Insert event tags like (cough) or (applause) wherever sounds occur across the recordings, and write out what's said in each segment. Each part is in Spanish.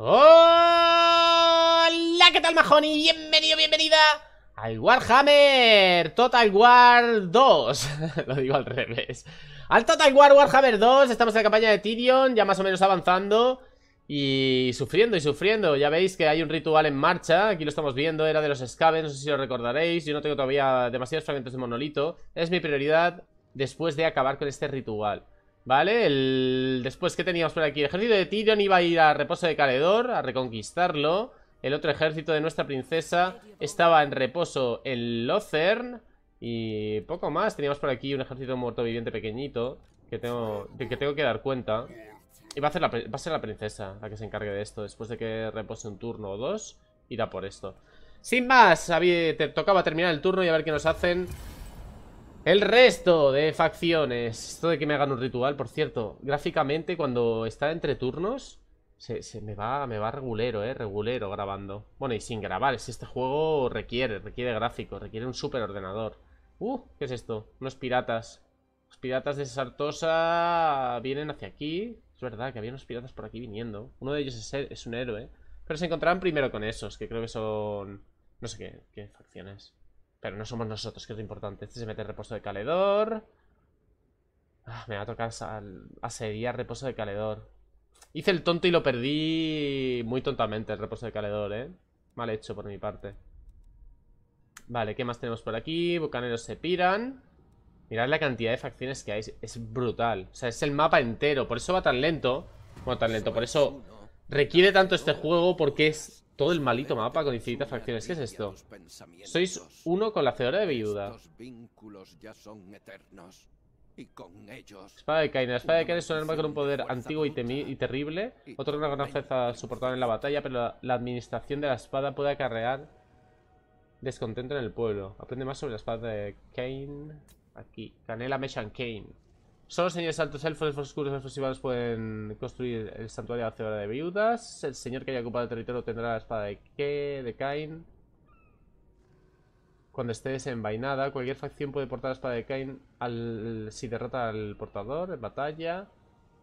¡Hola! ¿Qué tal, majón? bienvenido, bienvenida al Warhammer Total War 2. (laughs) Lo digo al revés. Al Total War Warhammer 2. Estamos en la campaña de Tyrion, ya más o menos avanzando. Y sufriendo y sufriendo. Ya veis que hay un ritual en marcha. Aquí lo estamos viendo. Era de los Scaven, no sé si lo recordaréis. Yo no tengo todavía demasiados fragmentos de monolito. Es mi prioridad después de acabar con este ritual. Vale, el... después que teníamos por aquí El ejército de Tyrion iba a ir a reposo de Caledor A reconquistarlo El otro ejército de nuestra princesa Estaba en reposo en Lothern Y poco más Teníamos por aquí un ejército muerto viviente pequeñito Que tengo, que, tengo que dar cuenta Y va a, va a ser la princesa La que se encargue de esto Después de que repose un turno o dos Irá por esto sin más, te tocaba terminar el turno y a ver qué nos hacen el resto de facciones. Esto de que me hagan un ritual, por cierto. Gráficamente, cuando está entre turnos, se, me va me va regulero, eh. Regulero grabando. Bueno, y sin grabar. Es este juego requiere, requiere gráfico, requiere un superordenador. Uh, ¿qué es esto? Unos piratas. Los piratas de Sartosa vienen hacia aquí. Es verdad que había unos piratas por aquí viniendo. Uno de ellos es, un héroe. Pero se encontrarán primero con esos, que creo que son... No sé qué, qué facciones. Pero no somos nosotros, que es lo importante. Este se mete reposo de caledor. Ah, me va a tocar asediar reposo de caledor. Hice el tonto y lo perdí muy tontamente el reposo de caledor, ¿eh? Mal hecho por mi parte. Vale, ¿qué más tenemos por aquí? Bucaneros se piran. Mirad la cantidad de facciones que hay. Es brutal. O sea, es el mapa entero. Por eso va tan lento. Bueno, tan lento. Por eso requiere tanto este juego porque es todo el malito mapa con infinitas facciones. ¿Qué es esto? Sois uno con la cedora de viuda. Espada de Cain, La espada de Cain es un arma con un poder antiguo y, terrible. Otro arma con una fuerza soportable en la batalla, pero la, administración de la espada puede acarrear descontento en el pueblo. Aprende más sobre la espada de Kain. Aquí. Canela Mesh Kane. Solo señores altos, elfos, elfos oscuros, elfos y pueden construir el santuario de la cebra de viudas. El señor que haya ocupado el territorio tendrá la espada de Ke, de Cain. Cuando esté desenvainada, cualquier facción puede portar la espada de Cain al, si derrota al portador en batalla.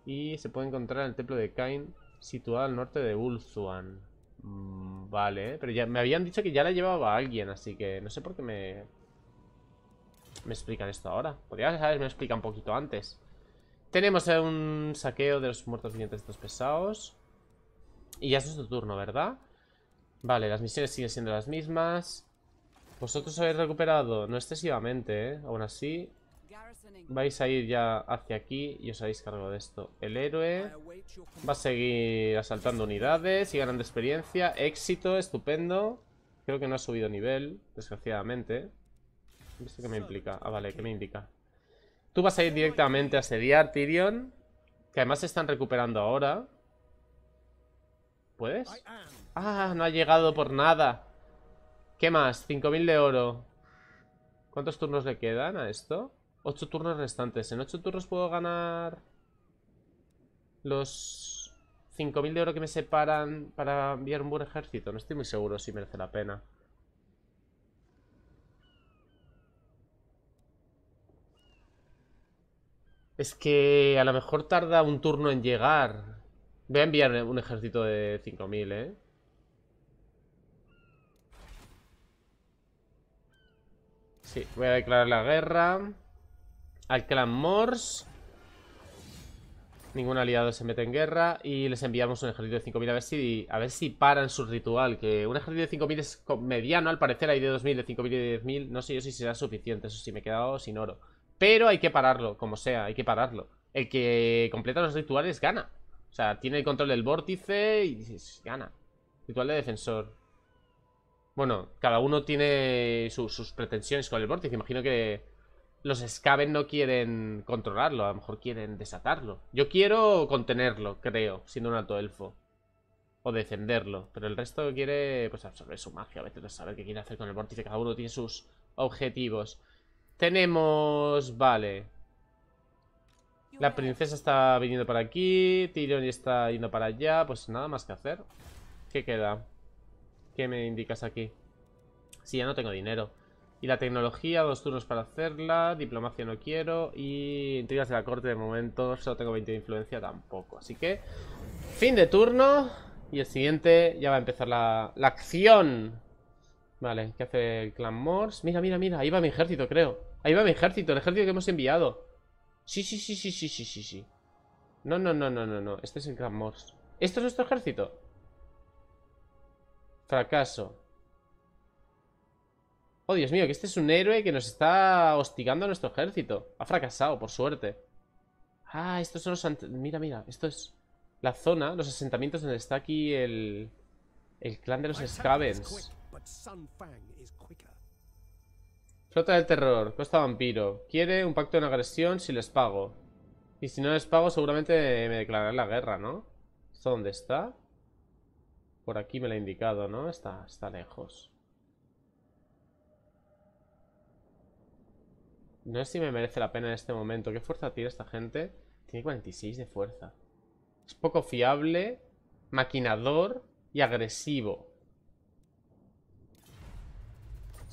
Y se puede encontrar en el templo de Cain, situado al norte de Ulzuan. Mm, vale, pero ya me habían dicho que ya la llevaba alguien, así que no sé por qué me me explican esto ahora. Podrías me explica un poquito antes. Tenemos eh, un saqueo de los muertos vivientes estos pesados. Y ya es nuestro turno, ¿verdad? Vale, las misiones siguen siendo las mismas. Vosotros habéis recuperado, no excesivamente, ¿eh? Aún así, vais a ir ya hacia aquí y os habéis cargo de esto. El héroe va a seguir asaltando unidades y ganando experiencia. Éxito, estupendo. Creo que no ha subido nivel, desgraciadamente qué me implica? Ah, vale, ¿qué me indica? Tú vas a ir directamente a asediar Tyrion, que además se están recuperando ahora. ¿Puedes? Ah, no ha llegado por nada. ¿Qué más? 5.000 de oro. ¿Cuántos turnos le quedan a esto? 8 turnos restantes. En 8 turnos puedo ganar los 5.000 de oro que me separan para enviar un buen ejército. No estoy muy seguro si merece la pena. Es que a lo mejor tarda un turno en llegar. Voy a enviar un ejército de 5000, ¿eh? Sí, voy a declarar la guerra al clan Morse. Ningún aliado se mete en guerra y les enviamos un ejército de 5000 a ver si a ver si paran su ritual, que un ejército de 5000 es mediano al parecer, hay de 2000, de 5000 y de 10000, no sé yo si será suficiente, eso sí me he quedado sin oro. Pero hay que pararlo, como sea, hay que pararlo. El que completa los rituales gana. O sea, tiene el control del vórtice y gana. Ritual de defensor. Bueno, cada uno tiene sus pretensiones con el vórtice. Imagino que los Skaven no quieren controlarlo, a lo mejor quieren desatarlo. Yo quiero contenerlo, creo, siendo un alto elfo. O defenderlo. Pero el resto quiere pues absorber su magia, a veces saber qué quiere hacer con el vórtice. Cada uno tiene sus objetivos. Tenemos... Vale. La princesa está viniendo para aquí. Tyrion está yendo para allá. Pues nada más que hacer. ¿Qué queda? ¿Qué me indicas aquí? Sí, ya no tengo dinero. Y la tecnología, dos turnos para hacerla. Diplomacia no quiero. Y intrigas de la corte de momento. Solo tengo 20 de influencia tampoco. Así que... Fin de turno. Y el siguiente ya va a empezar la, la acción. Vale, ¿qué hace el clan Morse? Mira, mira, mira, ahí va mi ejército, creo Ahí va mi ejército, el ejército que hemos enviado Sí, sí, sí, sí, sí, sí, sí, sí No, no, no, no, no, no Este es el clan Morse ¿Esto es nuestro ejército? Fracaso Oh, Dios mío, que este es un héroe que nos está hostigando a nuestro ejército Ha fracasado, por suerte Ah, estos son los... Mira, mira, esto es la zona, los asentamientos donde está aquí el... El clan de los Scavens Flota del terror, costa vampiro. Quiere un pacto en agresión si les pago. Y si no les pago, seguramente me declararé la guerra, ¿no? ¿Esto dónde está? Por aquí me lo ha indicado, ¿no? Está, está lejos. No sé si me merece la pena en este momento. ¿Qué fuerza tiene esta gente? Tiene 46 de fuerza. Es poco fiable, maquinador y agresivo.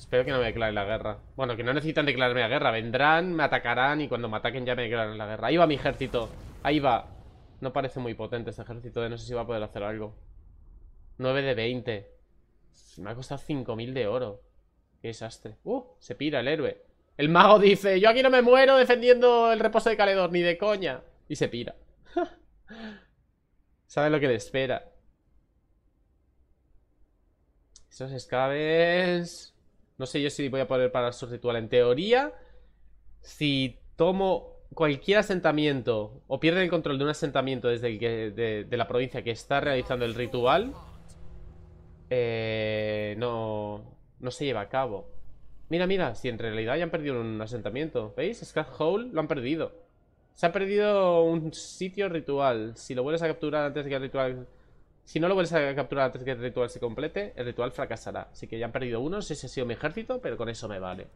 Espero que no me declaren la guerra. Bueno, que no necesitan declararme la guerra. Vendrán, me atacarán y cuando me ataquen ya me declaran la guerra. Ahí va mi ejército. Ahí va. No parece muy potente este ejército. Eh. no sé si va a poder hacer algo. 9 de 20. Me ha costado 5.000 de oro. Qué desastre. Uh, se pira el héroe. El mago dice, yo aquí no me muero defendiendo el reposo de Caledor, ni de coña. Y se pira. (laughs) Sabe lo que le espera. Esos escabes... No sé yo si voy a poder parar su ritual. En teoría, si tomo cualquier asentamiento o pierden el control de un asentamiento desde de, la provincia que está realizando el ritual, eh, no, no se lleva a cabo. Mira, mira, si en realidad ya han perdido un asentamiento. ¿Veis? Scott Hole lo han perdido. Se ha perdido un sitio ritual. Si lo vuelves a capturar antes de que el ritual si no lo vuelves a capturar antes que el ritual se complete, el ritual fracasará. Así que ya han perdido uno, si ese ha sido mi ejército, pero con eso me vale.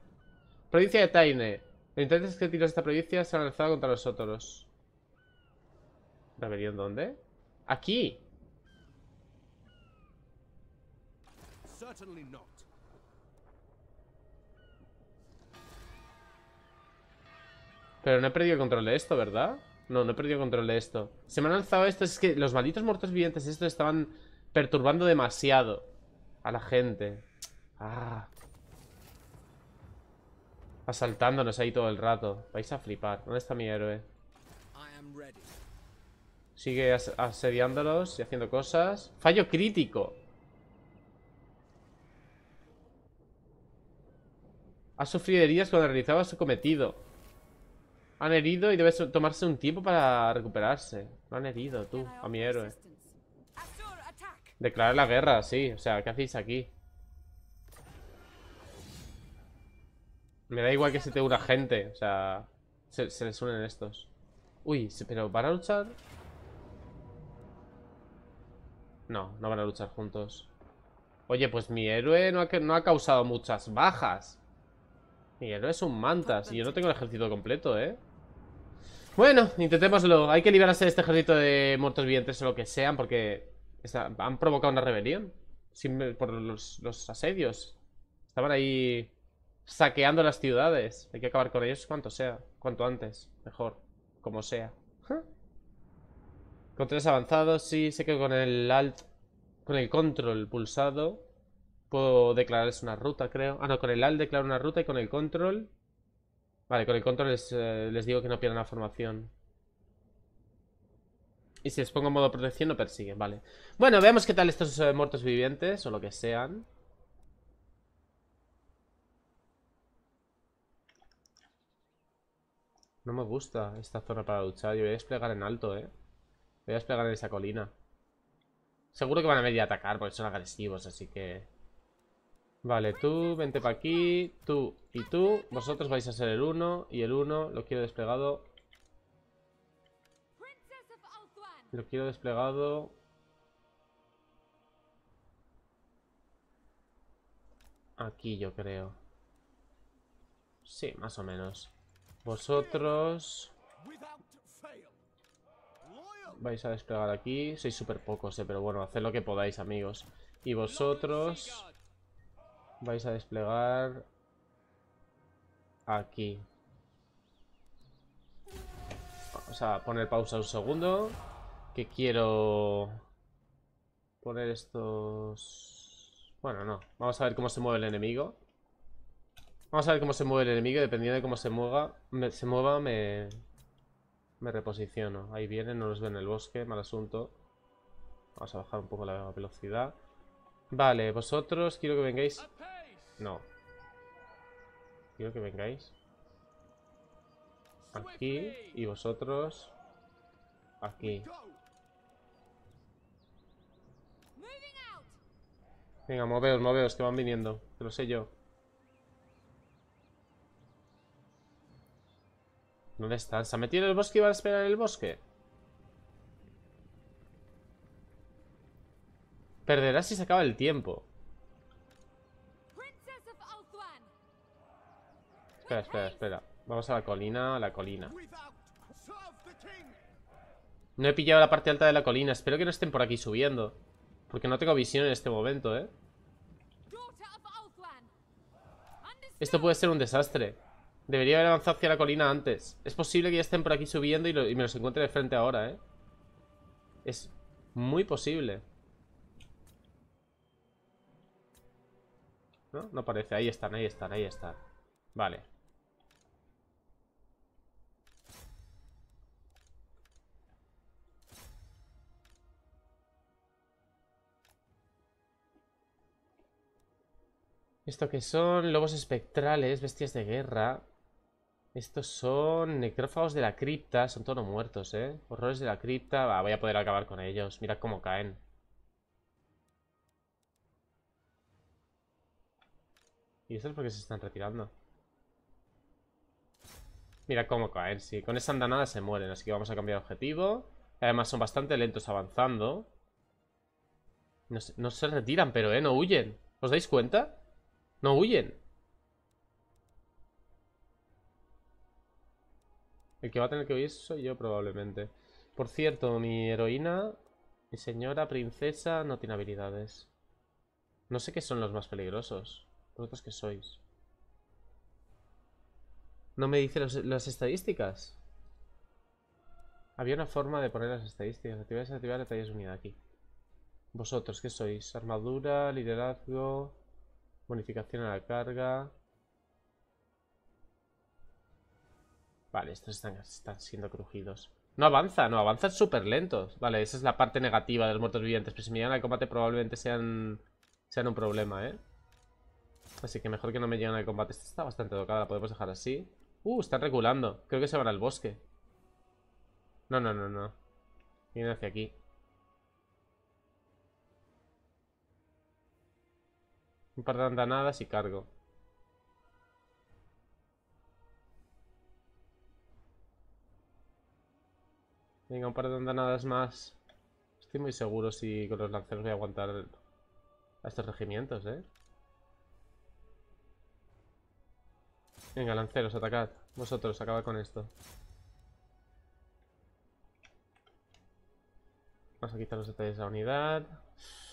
Provincia de Taine. Los es que tiro esta provincia se ha lanzado contra los nosotros. en dónde? ¡Aquí! Pero no he perdido el control de esto, ¿verdad? No, no he perdido control de esto. Se me han lanzado estos. Es que los malditos muertos vivientes estos estaban perturbando demasiado a la gente. Ah. Asaltándonos ahí todo el rato. Vais a flipar. ¿Dónde está mi héroe? Sigue asediándolos y haciendo cosas. ¡Fallo crítico! Ha sufrido heridas cuando realizaba su cometido. Han herido y debe tomarse un tiempo para recuperarse. No han herido, tú, a mi héroe. Declarar la guerra, sí. O sea, ¿qué hacéis aquí? Me da igual que se te una gente. O sea, se, les unen estos. Uy, pero ¿van a luchar? No, no van a luchar juntos. Oye, pues mi héroe no no ha causado muchas bajas. Mi héroe es un mantas y yo no tengo el ejército completo, ¿eh? Bueno, intentémoslo. Hay que liberarse de este ejército de muertos vivientes o lo que sean, porque han provocado una rebelión. por los, asedios. Estaban ahí saqueando las ciudades. Hay que acabar con ellos cuanto sea. Cuanto antes. Mejor. Como sea. Con tres avanzados, sí. Sé que con el alt... Con el control pulsado... Puedo declararles una ruta, creo. Ah, no, con el alt declaro una ruta y con el control... Vale, con el control eh, les, digo que no pierdan la formación. Y si les pongo modo protección no persiguen, vale. Bueno, veamos qué tal estos eh, muertos vivientes o lo que sean. No me gusta esta zona para luchar. Yo voy a desplegar en alto, eh. Voy a desplegar en esa colina. Seguro que van a venir a atacar porque son agresivos, así que... Vale, tú, vente para aquí. Tú y tú. Vosotros vais a ser el 1. Y el 1 lo quiero desplegado. Lo quiero desplegado. Aquí yo creo. Sí, más o menos. Vosotros... Vais a desplegar aquí. Sois súper pocos, eh, pero bueno, haced lo que podáis, amigos. Y vosotros vais a desplegar aquí. Vamos a poner pausa un segundo. Que quiero poner estos... Bueno, no. Vamos a ver cómo se mueve el enemigo. Vamos a ver cómo se mueve el enemigo. Dependiendo de cómo se mueva, se mueva me, me reposiciono. Ahí vienen, no los veo en el bosque. Mal asunto. Vamos a bajar un poco la velocidad. Vale, vosotros quiero que vengáis... No. Quiero que vengáis. Aquí. Y vosotros... Aquí. Venga, moveos, moveos, que van viniendo. Te lo sé yo. ¿Dónde están? ¿Se ha metido en el bosque y van a esperar en el bosque? Perderás si se acaba el tiempo. Espera, espera, espera. Vamos a la colina, a la colina. No he pillado la parte alta de la colina. Espero que no estén por aquí subiendo. Porque no tengo visión en este momento, ¿eh? Esto puede ser un desastre. Debería haber avanzado hacia la colina antes. Es posible que ya estén por aquí subiendo y, y me los encuentre de frente ahora, ¿eh? Es muy posible. ¿No? parece. Ahí están, ahí están, ahí están. Vale. Esto que son lobos espectrales, bestias de guerra. Estos son necrófagos de la cripta. Son todos muertos, ¿eh? Horrores de la cripta. voy a poder acabar con ellos. Mira cómo caen. ¿Y eso es porque se están retirando? Mira cómo caen, sí. Con esa andanada se mueren, así que vamos a cambiar de objetivo. Además son bastante lentos avanzando. No se, no se retiran, pero, ¿eh? No huyen. ¿Os dais cuenta? No huyen. El que va a tener que huir soy yo probablemente. Por cierto, mi heroína, mi señora princesa, no tiene habilidades. No sé qué son los más peligrosos. ¿Vosotros qué sois? No me dice las estadísticas. Había una forma de poner las estadísticas. Activar desactivar detalles unidad aquí. ¿Vosotros qué sois? Armadura, liderazgo, bonificación a la carga. Vale, estos están, están siendo crujidos. No avanza, no, avanza súper lentos. Vale, esa es la parte negativa de los muertos vivientes. Pero pues si me llegan al combate probablemente sean, sean un problema, ¿eh? Así que mejor que no me lleguen al combate. Esta está bastante tocada, la podemos dejar así. Uh, están reculando. Creo que se van al bosque. No, no, no, no. Vienen hacia aquí. Un par de andanadas y cargo. Venga, un par de andanadas más. Estoy muy seguro si con los lanceros voy a aguantar a estos regimientos, ¿eh? Venga, lanceros, atacad. Vosotros, acabad con esto. Vamos a quitar los detalles de la unidad.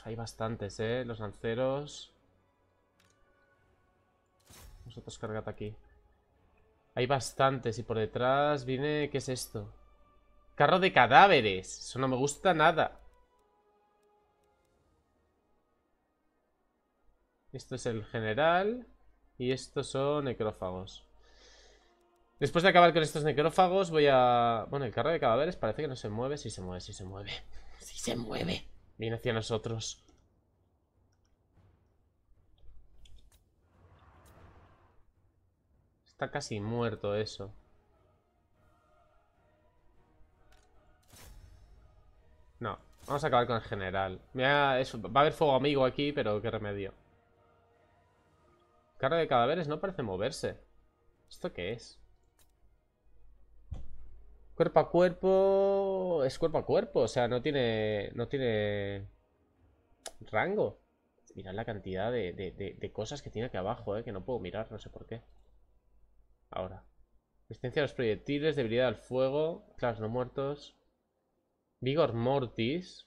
Hay bastantes, ¿eh? Los lanceros. Vosotros cargad aquí. Hay bastantes. Y por detrás viene... ¿Qué es esto? ¡Carro de cadáveres! Eso no me gusta nada. Esto es el general. Y estos son necrófagos. Después de acabar con estos necrófagos voy a... Bueno, el carro de cadáveres parece que no se mueve. Si se mueve, si se mueve. (laughs) Sí se mueve. Viene hacia nosotros. Está casi muerto eso. No, vamos a acabar con el general. va a haber fuego amigo aquí, pero qué remedio. Carro de cadáveres no parece moverse. ¿Esto qué es? Cuerpo a cuerpo... Es cuerpo a cuerpo, o sea, no tiene... No tiene... Rango. Mirad la cantidad de, cosas que tiene aquí abajo, eh, que no puedo mirar, no sé por qué. Ahora. Resistencia a los proyectiles, debilidad al fuego, Claro, no muertos. Vigor mortis.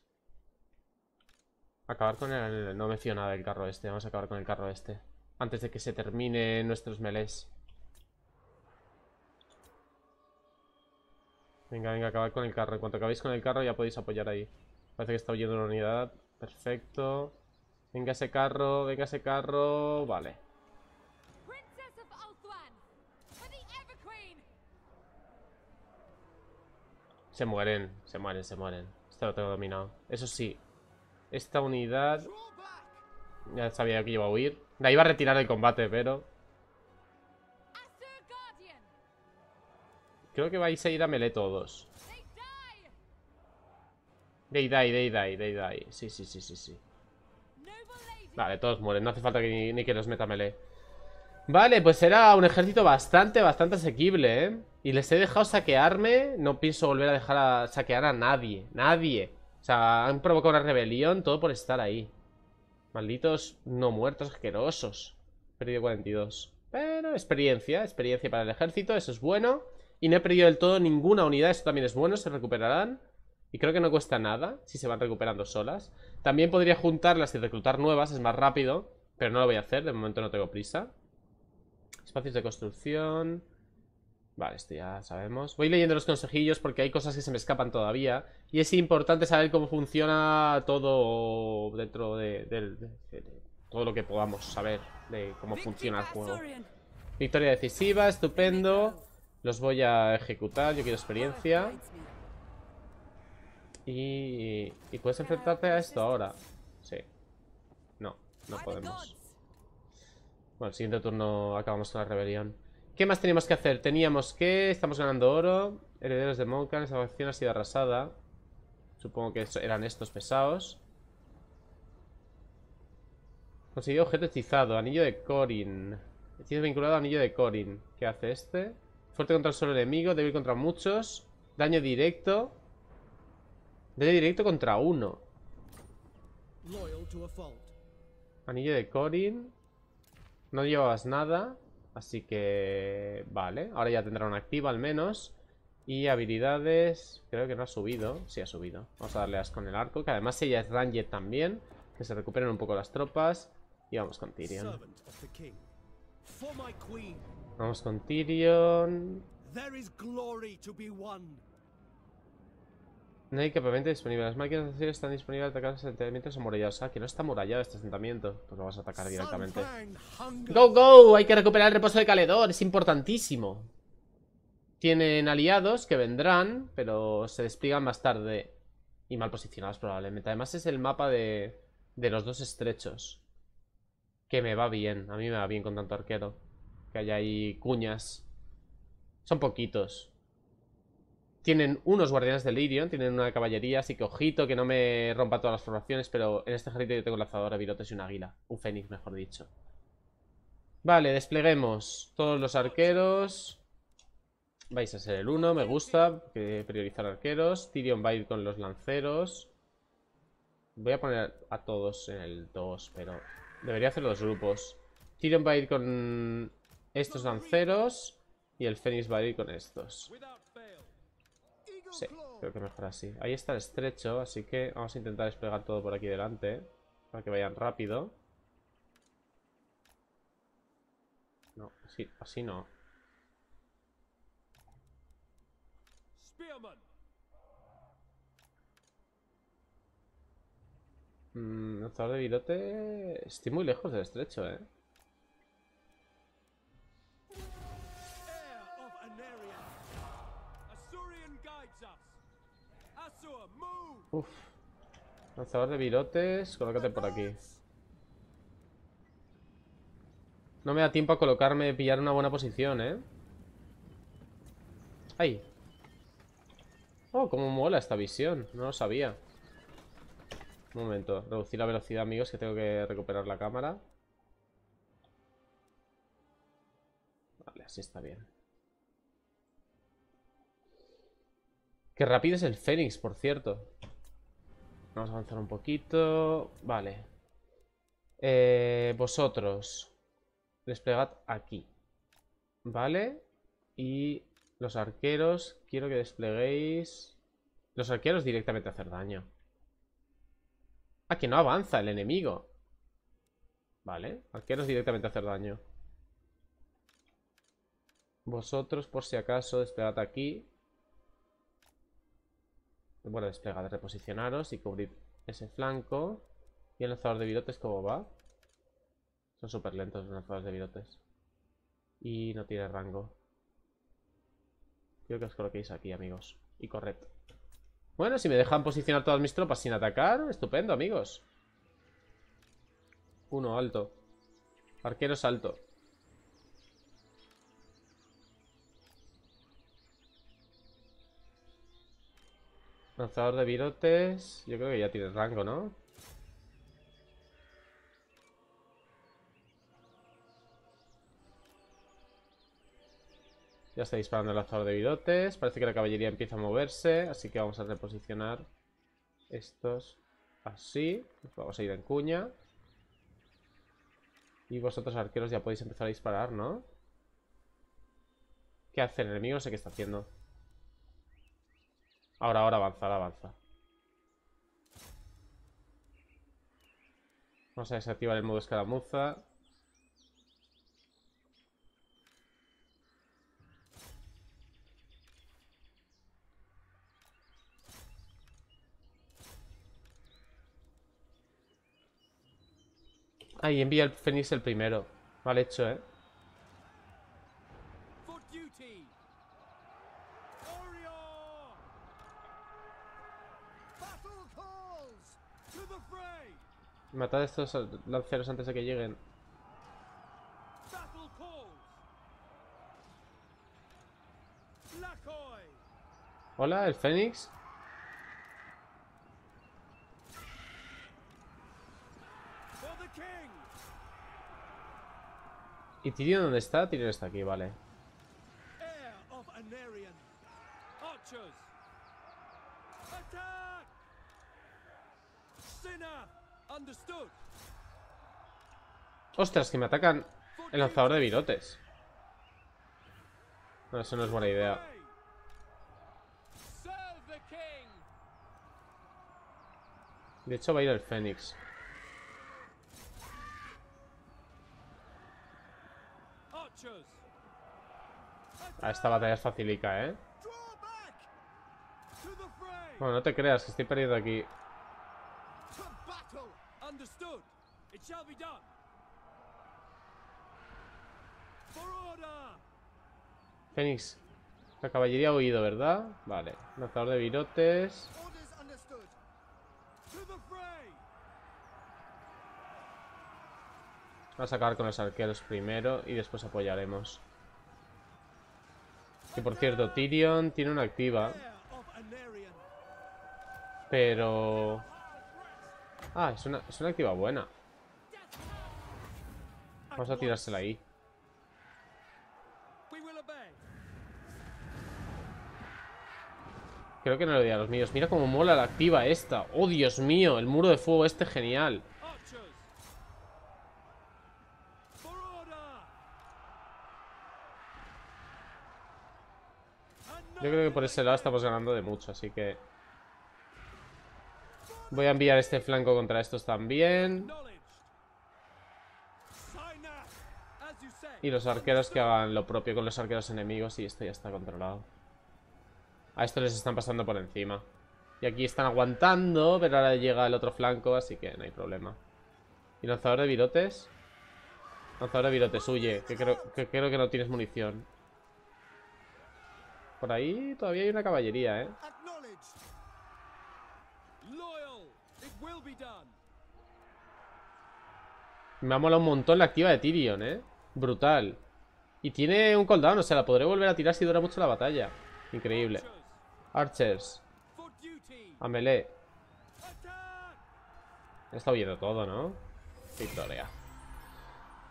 Acabar con el... No me el carro este, vamos a acabar con el carro este. Antes de que se termine nuestros melés. Venga, venga, acabad con el carro. En cuanto acabéis con el carro ya podéis apoyar ahí. Parece que está huyendo una unidad. Perfecto. Venga ese carro, venga ese carro. Vale. Se mueren, se mueren, se mueren. Esto lo tengo dominado. Eso sí, esta unidad... Ya sabía que iba a huir. La iba a retirar el combate, pero... Creo que vais a ir a melee todos. They die, they die, they die. Sí, sí, sí, sí, sí. Vale, todos mueren. No hace falta que ni, que los meta melee. Vale, pues era un ejército bastante, bastante asequible, ¿eh? Y les he dejado saquearme. No pienso volver a dejar a saquear a nadie. Nadie. O sea, han provocado una rebelión, todo por estar ahí. Malditos no muertos asquerosos. He perdido 42. Pero experiencia, experiencia para el ejército, eso es bueno. Y no he perdido del todo ninguna unidad, eso también es bueno, se recuperarán. Y creo que no cuesta nada si se van recuperando solas. También podría juntarlas y reclutar nuevas, es más rápido. Pero no lo voy a hacer, de momento no tengo prisa. Espacios de construcción... Vale, esto ya sabemos. Voy leyendo los consejillos porque hay cosas que se me escapan todavía. Y es importante saber cómo funciona todo dentro de, todo lo que podamos saber de cómo funciona el juego. Victoria decisiva, estupendo. Los voy a ejecutar, yo quiero experiencia. Y, y puedes enfrentarte a esto ahora. Sí. No, no podemos. Bueno, el siguiente turno acabamos con la rebelión. ¿Qué más teníamos que hacer? Teníamos que... Estamos ganando oro. Herederos de Monkan. Esa facción ha sido arrasada. Supongo que eran estos pesados. Conseguido objeto hechizado. Anillo de Corin. Hechizo vinculado a anillo de Corin. ¿Qué hace este? Fuerte contra el solo enemigo. Débil contra muchos. Daño directo. Daño directo contra uno. Anillo de Corin. No llevabas nada. Así que... Vale, ahora ya tendrá una activa al menos. Y habilidades... Creo que no ha subido. Sí, ha subido. Vamos a darle as con el arco, que además ella es Ranger también. Que se recuperen un poco las tropas. Y vamos con Tyrion. Vamos con Tyrion. No hay equipamiento disponible. Las máquinas de están disponibles para atacar los asentamientos amurallados. Ah, que no está amurallado este asentamiento. Pues lo vas a atacar directamente. ¡Go, go! Hay que recuperar el reposo de Caledor. Es importantísimo. Tienen aliados que vendrán, pero se despliegan más tarde. Y mal posicionados probablemente. Además es el mapa de, de los dos estrechos. Que me va bien. A mí me va bien con tanto arquero. Que haya ahí cuñas. Son poquitos. Tienen unos guardianes del Lirion, tienen una caballería, así que ojito que no me rompa todas las formaciones, pero en este ejército yo tengo lanzadora, virotes y un águila. Un fénix, mejor dicho. Vale, despleguemos todos los arqueros. Vais a ser el uno, me gusta, que priorizar arqueros. Tyrion va a ir con los lanceros. Voy a poner a todos en el 2, pero debería hacer los grupos. Tyrion va a ir con estos lanceros y el Fénix va a ir con estos. Sí, creo que mejor así. Ahí está el estrecho, así que vamos a intentar desplegar todo por aquí delante. Para que vayan rápido. No, así, así no. Mm, de virote... Estoy muy lejos del estrecho, eh. Uf. Lanzador de virotes, colócate por aquí. No me da tiempo a colocarme, pillar una buena posición, ¿eh? ¡Ay! Oh, cómo mola esta visión. No lo sabía. Un momento. Reducir la velocidad, amigos, que tengo que recuperar la cámara. Vale, así está bien. Qué rápido es el Fénix, por cierto. Vamos a avanzar un poquito. Vale. Eh, vosotros. Desplegad aquí. Vale. Y los arqueros. Quiero que despleguéis... Los arqueros directamente a hacer daño. Ah, que no avanza el enemigo. Vale. Arqueros directamente a hacer daño. Vosotros, por si acaso, desplegad aquí. Bueno, desplegad, reposicionaros y cubrir ese flanco. ¿Y el lanzador de virotes cómo va? Son súper lentos los lanzadores de virotes. Y no tiene rango. Quiero que os coloquéis aquí, amigos. Y correcto. Bueno, si me dejan posicionar todas mis tropas sin atacar, estupendo, amigos. Uno alto. Arqueros alto. Lanzador de virotes. Yo creo que ya tiene rango, ¿no? Ya está disparando el lanzador de virotes. Parece que la caballería empieza a moverse. Así que vamos a reposicionar estos así. vamos a ir en cuña. Y vosotros arqueros ya podéis empezar a disparar, ¿no? ¿Qué hace el enemigo? No sé qué está haciendo. Ahora, ahora avanza, avanza. Vamos a desactivar el modo escaramuza. Ahí envía el Fénix el primero. Mal hecho, ¿eh? Matad a estos lanceros antes de que lleguen. Hola, el Fénix. ¿Y Tyrion dónde está? Tyrion está aquí, vale. Ostras, que me atacan el lanzador de virotes. No, eso no es buena idea. De hecho va a ir el Fénix. Ah, esta batalla es facilica, ¿eh? Bueno, no te creas, que estoy perdido aquí. shall Fénix. La caballería ha huido, ¿verdad? Vale. Lanzador de virotes. Vamos a acabar con los arqueros primero y después apoyaremos. Que por cierto, Tyrion tiene una activa. Pero... Ah, es una activa buena. Vamos a tirársela ahí. Creo que no le doy a los míos. Mira cómo mola la activa esta. ¡Oh, Dios mío! El muro de fuego este genial. Yo creo que por ese lado estamos ganando de mucho, así que... Voy a enviar este flanco contra estos también. Y los arqueros que hagan lo propio con los arqueros enemigos y esto ya está controlado. A esto les están pasando por encima. Y aquí están aguantando, pero ahora llega el otro flanco, así que no hay problema. ¿Y lanzador de virotes? Lanzador de virotes, huye, que creo que, creo que no tienes munición. Por ahí todavía hay una caballería, ¿eh? Me ha molado un montón la activa de Tyrion, ¿eh? Brutal. Y tiene un cooldown, o sea, la podré volver a tirar si dura mucho la batalla. Increíble. Archers. A melee. Está huyendo todo, ¿no? Victoria.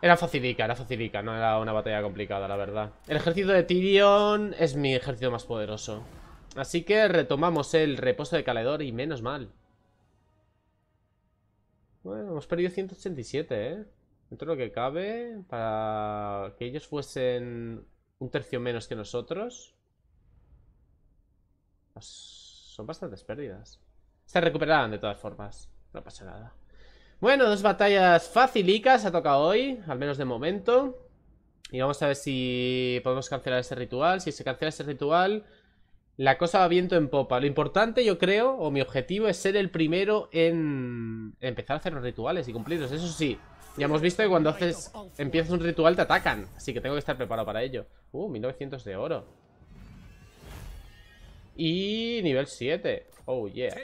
Era facilica, era facilica. No era una batalla complicada, la verdad. El ejército de Tyrion es mi ejército más poderoso. Así que retomamos el reposo de Caledor y menos mal. Bueno, hemos perdido 187, ¿eh? dentro de lo que cabe, para que ellos fuesen un tercio menos que nosotros. Pues, son bastantes pérdidas. Se recuperarán de todas formas. No pasa nada. Bueno, dos batallas facilicas ha tocado hoy, al menos de momento. Y vamos a ver si podemos cancelar ese ritual. Si se cancela ese ritual, la cosa va viento en popa. Lo importante, yo creo, o mi objetivo, es ser el primero en empezar a hacer los rituales y cumplirlos. Eso sí, ya hemos visto que cuando haces empiezas un ritual te atacan. Así que tengo que estar preparado para ello. Uh, 1900 de oro. Y nivel 7. Oh, yeah.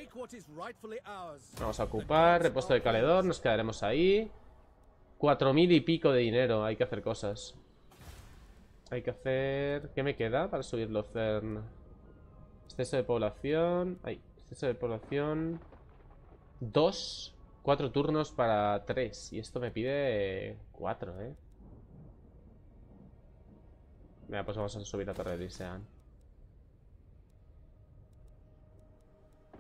Vamos a ocupar. Repuesto de Caledor. Nos quedaremos ahí. 4000 y pico de dinero. Hay que hacer cosas. Hay que hacer... ¿Qué me queda para subirlo, Cern? Exceso de población... Ay, exceso de población... 2. Cuatro turnos para tres. Y esto me pide cuatro, ¿eh? Mira, pues vamos a subir a Torre de Disean.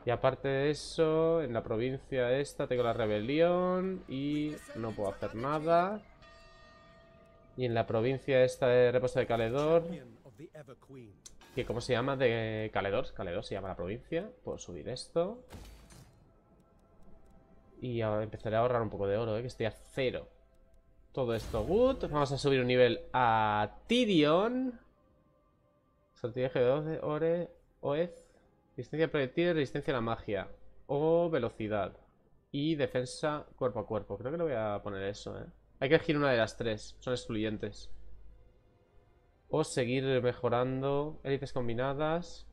Y aparte de eso, en la provincia esta tengo la rebelión y no puedo hacer nada. Y en la provincia esta de reposo de Caledor, que ¿Cómo se llama de Caledor, Caledor se llama la provincia, puedo subir esto. Y ahora empezaré a ahorrar un poco de oro, ¿eh? que estoy a cero. Todo esto good. Vamos a subir un nivel a Tidion. Saltillaje de 12, ore, OEZ. Resistencia proyectil, resistencia a la magia. O velocidad. Y defensa cuerpo a cuerpo. Creo que le voy a poner eso, ¿eh? Hay que elegir una de las tres. Son excluyentes. O seguir mejorando élites combinadas.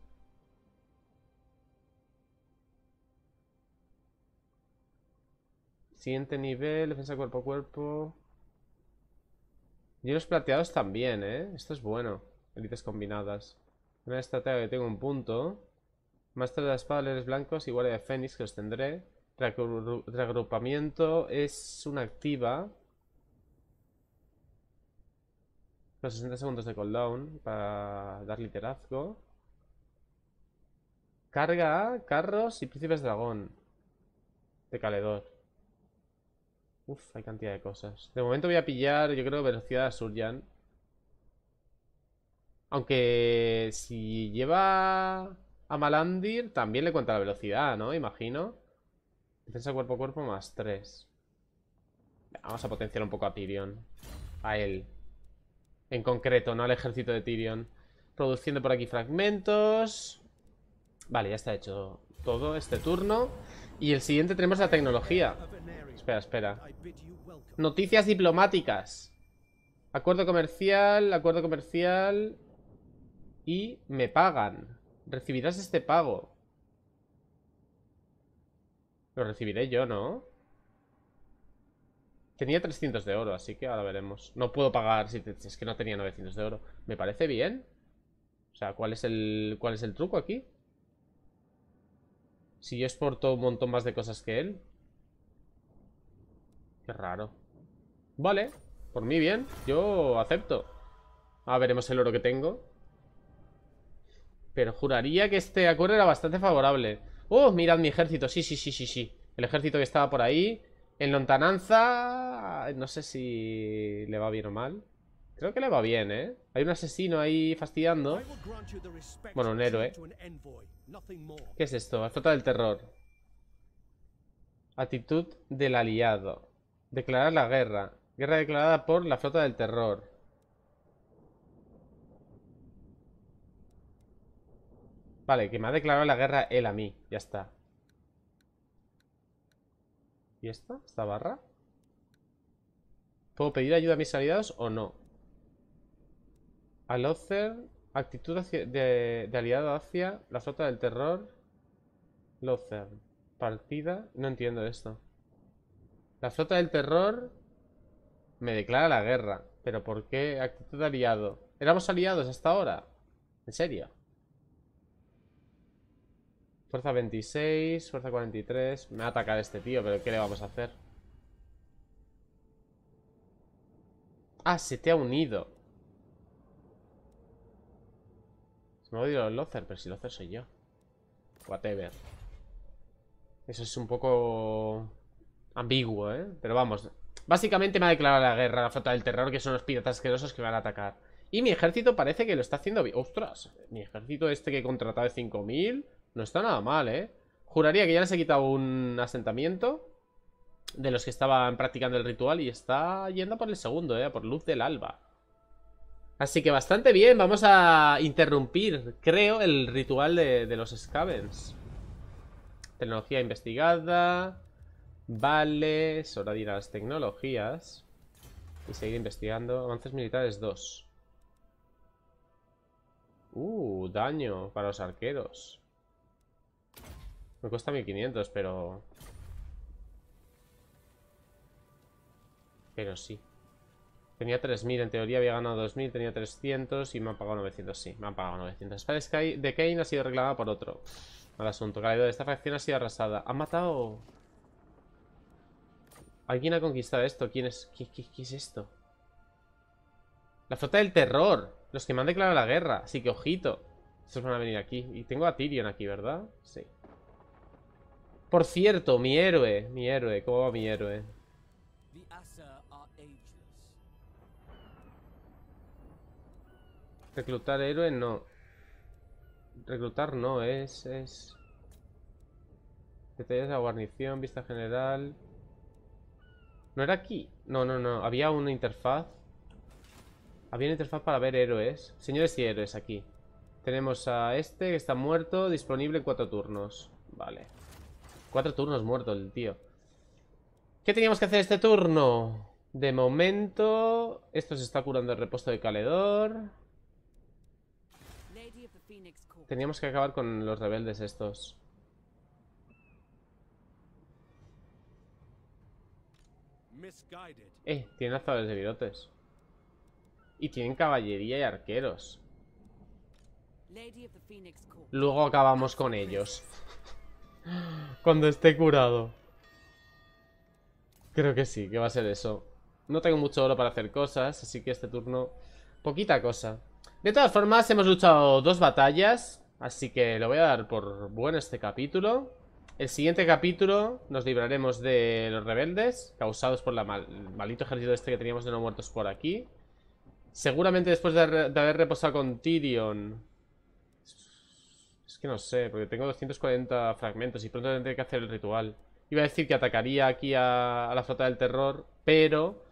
Siguiente nivel, defensa cuerpo a cuerpo. los plateados también, ¿eh? Esto es bueno. Elites combinadas. Una estrategia que tengo un punto. Máster de la espada, blancos y guardia de fénix que os tendré. reagrupamiento es una activa. Los 60 segundos de cooldown para dar liderazgo. Carga, carros y príncipes dragón. De Caledor. Uf, hay cantidad de cosas. De momento voy a pillar, yo creo, velocidad a Surjan. Aunque si lleva a Malandir, también le cuenta la velocidad, ¿no? Imagino. Defensa cuerpo a cuerpo más 3. Vamos a potenciar un poco a Tyrion. A él. En concreto, no al ejército de Tyrion. Produciendo por aquí fragmentos. Vale, ya está hecho todo este turno. Y el siguiente tenemos la tecnología espera, Noticias diplomáticas. Acuerdo comercial, acuerdo comercial. Y me pagan. Recibirás este pago. Lo recibiré yo, ¿no? Tenía 300 de oro, así que ahora veremos. No puedo pagar si, te, es que no tenía 900 de oro. Me parece bien. O sea, ¿cuál es el, cuál es el truco aquí? Si yo exporto un montón más de cosas que él. Qué raro. Vale, por mí bien. Yo acepto. a veremos el oro que tengo. Pero juraría que este acuerdo era bastante favorable. ¡Oh! Mirad mi ejército. Sí, sí, sí, sí, sí. El ejército que estaba por ahí. En lontananza... No sé si le va bien o mal. Creo que le va bien, ¿eh? Hay un asesino ahí fastidiando. Bueno, un héroe. ¿Qué es esto? Flota del terror. Actitud del aliado. Declarar la guerra. Guerra declarada por la flota del terror. Vale, que me ha declarado la guerra él a mí. Ya está. ¿Y esta? ¿Esta barra? ¿Puedo pedir ayuda a mis aliados o no? A Lothar actitud de, de, aliado hacia la flota del terror. Lothar. Partida. No entiendo esto. La flota del terror me declara la guerra. ¿Pero por qué actitud de aliado? Éramos aliados hasta ahora. ¿En serio? Fuerza 26, fuerza 43. Me va a atacar este tío, pero ¿qué le vamos a hacer? Ah, se te ha unido. Se me el Lozer, pero si Lozer soy yo. Whatever. Eso es un poco Ambiguo, ¿eh? Pero vamos. Básicamente me ha declarado la guerra la flota del terror, que son los piratas asquerosos que van a atacar. Y mi ejército parece que lo está haciendo bien. ¡Ostras! Mi ejército este que he contratado de 5.000 no está nada mal, ¿eh? Juraría que ya les he quitado un asentamiento de los que estaban practicando el ritual y está yendo por el segundo, ¿eh? Por luz del alba. Así que bastante bien, vamos a interrumpir, creo, el ritual de, de los Scavens. Tecnología investigada. Vale, es hora de ir a las tecnologías. Y seguir investigando. Avances militares 2. Uh, daño para los arqueros. Me cuesta 1500, pero... Pero sí. Tenía 3000, en teoría había ganado 2000, tenía 300 y me han pagado 900. Sí, me han pagado 900. Espada de Kane ha sido reclamada por otro. Mal asunto. Caído de esta facción ha sido arrasada. Han matado... ¿Alguien ha conquistado esto? ¿Quién es? ¿Qué, es esto? La flota del terror. Los que me han declarado la guerra. Así que ojito. Estos van a venir aquí. Y tengo a Tyrion aquí, ¿verdad? Sí. Por cierto, mi héroe. Mi héroe. ¿Cómo va mi héroe? Reclutar héroe no. Reclutar no, es... es... Detalles de la guarnición, vista general... ¿No era aquí? No, no, no. Había una interfaz. Había una interfaz para ver héroes. Señores y héroes, aquí. Tenemos a este que está muerto, disponible en cuatro turnos. Vale. Cuatro turnos muerto el tío. ¿Qué teníamos que hacer este turno? De momento... Esto se está curando el repuesto de Caledor. Teníamos que acabar con los rebeldes estos. Eh, tienen lanzadores de virotes. Y tienen caballería y arqueros. Luego acabamos con ellos. (laughs) Cuando esté curado. Creo que sí, que va a ser eso. No tengo mucho oro para hacer cosas, así que este turno... Poquita cosa. De todas formas, hemos luchado dos batallas, así que lo voy a dar por bueno este capítulo. El siguiente capítulo nos libraremos de los rebeldes, causados por el maldito ejército este que teníamos de no muertos por aquí. Seguramente después de, haber reposado con Tyrion... Es que no sé, porque tengo 240 fragmentos y pronto tendré que hacer el ritual. Iba a decir que atacaría aquí a, a la flota del terror, pero...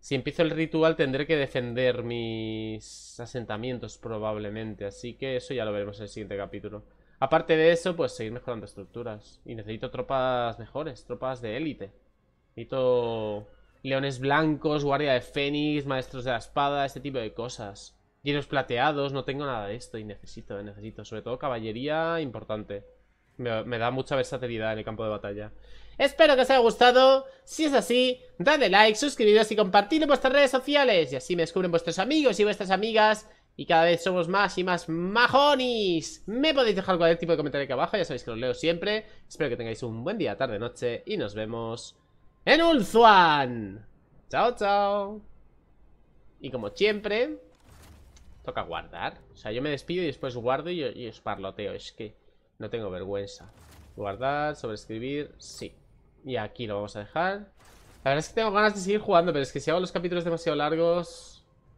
Si empiezo el ritual tendré que defender mis asentamientos probablemente, así que eso ya lo veremos en el siguiente capítulo. Aparte de eso, pues seguir mejorando estructuras. Y necesito tropas mejores, tropas de élite. Necesito leones blancos, guardia de fénix, maestros de la espada, este tipo de cosas. Llenos plateados, no tengo nada de esto y necesito, necesito. Sobre todo caballería, importante. Me, da mucha versatilidad en el campo de batalla. Espero que os haya gustado. Si es así, dadle like, suscribiros y compartidlo en vuestras redes sociales. Y así me descubren vuestros amigos y vuestras amigas y cada vez somos más y más majonis Me podéis dejar cualquier tipo de comentario aquí abajo Ya sabéis que los leo siempre Espero que tengáis un buen día, tarde, noche Y nos vemos en Ulzuan Chao, chao Y como siempre Toca guardar O sea, yo me despido y después guardo y, y os parloteo Es que no tengo vergüenza Guardar, sobrescribir, sí Y aquí lo vamos a dejar La verdad es que tengo ganas de seguir jugando Pero es que si hago los capítulos demasiado largos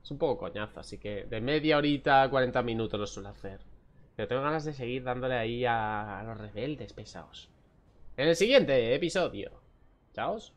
es un poco coñazo, así que de media horita a 40 minutos lo suelo hacer. Pero tengo ganas de seguir dándole ahí a, los rebeldes pesados. En el siguiente episodio. Chaos.